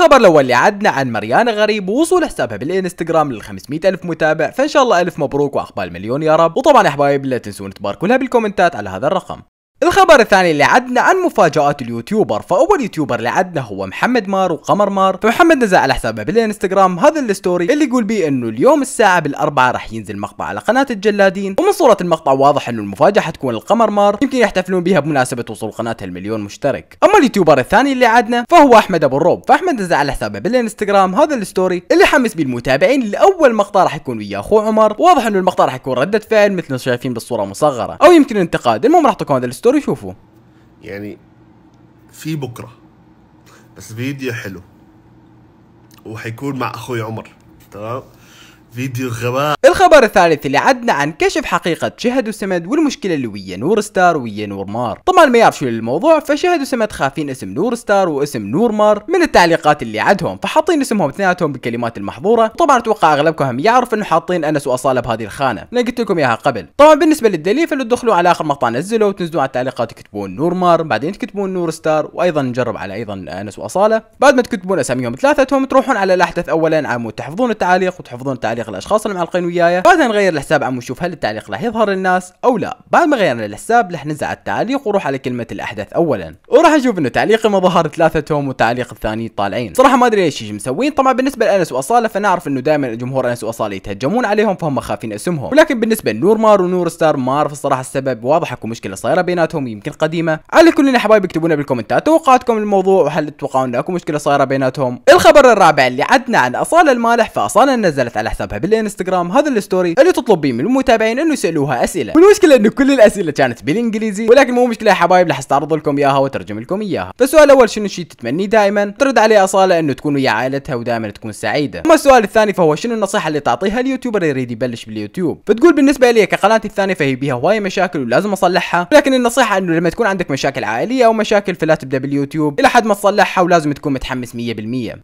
الخبر الاول اللي عدنا عن مريانا غريب ووصول حسابها بالانستغرام لل 500 الف متابع فان شاء الله الف مبروك واقبال مليون يا رب وطبعا يا حبايب لا تنسون تباركوا لها بالكومنتات على هذا الرقم الخبر الثاني اللي عدنا عن مفاجآت اليوتيوبر فأول يوتيوبر اللي عدنا هو محمد مار وقمر مار فمحمد نزل على حسابه بالانستغرام هذا الستوري اللي يقول بيه انه اليوم الساعة بالأربعة راح ينزل مقطع على قناة الجلادين ومن صورة المقطع واضح انه المفاجأة حتكون القمر مار يمكن يحتفلون بها بمناسبة وصول قناتها المليون مشترك أما اليوتيوبر الثاني اللي عدنا فهو أحمد أبو الروب فأحمد نزل على حسابه بالانستغرام هذا الستوري اللي حمس بيه المتابعين لأول مقطع راح يكون ويا أخوه عمر واضح انه المقطع راح يكون ردة فعل مثل ما شايفين بالصورة مصغرة أو يمكن انتقاد المهم راح تكون هذا الستوري الدكتور يشوفه يعني في بكره بس الفيديو حلو وحيكون مع اخوي عمر تمام فيديو غباء الخبر الثالث اللي عدنا عن كشف حقيقة شهد وسمد والمشكلة اللي ويا نور ستار ويا نور مار طبعا ما يعرف شو الموضوع فشهد وسمد خافين اسم نور ستار واسم نور مار من التعليقات اللي عدهم فحاطين اسمهم اثنيناتهم بالكلمات المحظورة طبعا اتوقع اغلبكم هم يعرف انه حاطين انس واصالة بهذه الخانة انا قلت لكم اياها قبل طبعا بالنسبة للدليل فلو تدخلوا على اخر مقطع نزله وتنزلوا على التعليقات تكتبون نور مار بعدين تكتبون نور ستار وايضا نجرب على ايضا انس واصالة بعد ما تكتبون اساميهم ثلاثتهم تروحون على الاحدث اولا عمود تحفظون التعليق وتحفظون التعليق تعليق الاشخاص المعلقين وياي بعدها نغير الحساب عم نشوف هل التعليق راح يظهر للناس او لا بعد ما غيرنا الحساب راح نزع التعليق وروح على كلمه الاحدث اولا وراح اشوف انه تعليقي ما ظهر ثلاثتهم والتعليق الثاني طالعين صراحه ما ادري ايش مسوين طبعا بالنسبه لانس واصاله فنعرف انه دائما الجمهور انس واصاله يتهجمون عليهم فهم خافين اسمهم ولكن بالنسبه لنور مار ونور ستار ما اعرف الصراحه السبب واضح اكو مشكله صايره بيناتهم يمكن قديمه على كل حبايب اكتبونا بالكومنتات توقعاتكم للموضوع وهل تتوقعون اكو مشكله صايره بيناتهم الخبر الرابع اللي عدنا عن اصاله المالح فاصاله نزلت على حساب حسابها بالانستغرام هذا الستوري اللي تطلب بيه من المتابعين انه يسالوها اسئله والمشكله انه كل الاسئله كانت بالانجليزي ولكن مو مشكله يا حبايب راح استعرض لكم اياها واترجم لكم اياها فالسؤال الاول شنو الشيء تتمني دائما ترد عليه اصاله انه تكون ويا عائلتها ودائما تكون سعيده اما السؤال الثاني فهو شنو النصيحه اللي تعطيها اليوتيوبر يريد يبلش باليوتيوب فتقول بالنسبه لي كقناتي الثانيه فهي بيها هوايه مشاكل ولازم اصلحها لكن النصيحه انه لما تكون عندك مشاكل عائليه او مشاكل فلا تبدا باليوتيوب الى حد ما تصلحها ولازم تكون متحمس 100%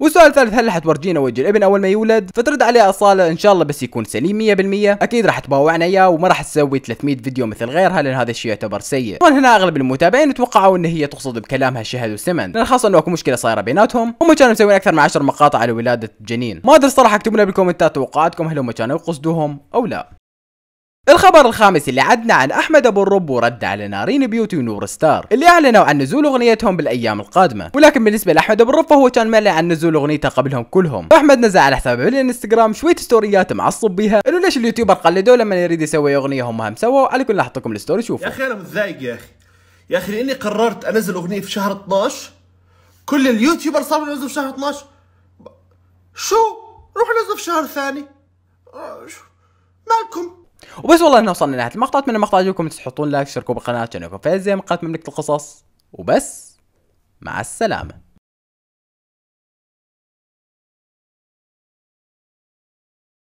والسؤال الثالث هل حتورجينا وجه الابن اول ما يولد فترد عليه اصاله ان شاء الله بس يكون سليم 100% اكيد راح تباوعنا اياه وما راح تسوي 300 فيديو مثل غيرها لان هذا الشيء يعتبر سيء طبعا هنا اغلب المتابعين توقعوا ان هي تقصد بكلامها شهد وسمن لان خاصه انه اكو مشكله صايره بيناتهم هم كانوا مسوين اكثر من 10 مقاطع على ولاده جنين ما ادري صراحه اكتبوا لنا بالكومنتات توقعاتكم هل هم كانوا يقصدوهم او لا الخبر الخامس اللي عدنا عن احمد ابو الرب ورد على نارين بيوتي ونور ستار اللي اعلنوا عن نزول اغنيتهم بالايام القادمه ولكن بالنسبه لاحمد ابو الرب فهو كان معلن عن نزول اغنيته قبلهم كلهم فاحمد نزل على حسابه بالانستغرام شويه ستوريات معصب بيها انه ليش اليوتيوبر قلدوه لما يريد يسوي اغنيه هم هم سووا على كل لكم الستوري شوفوا يا اخي انا متضايق يا اخي يا اخي لاني قررت انزل اغنيه في شهر 12 كل اليوتيوبر صاروا ينزلوا في شهر 12 شو روح نزل في شهر ثاني آه، مالكم وبس والله انه وصلنا لنهايه المقطع اتمنى المقطع عجبكم تحطون لايك تشتركوا بالقناه عشان يكون فيها زي مقاطع مملكه القصص وبس مع السلامه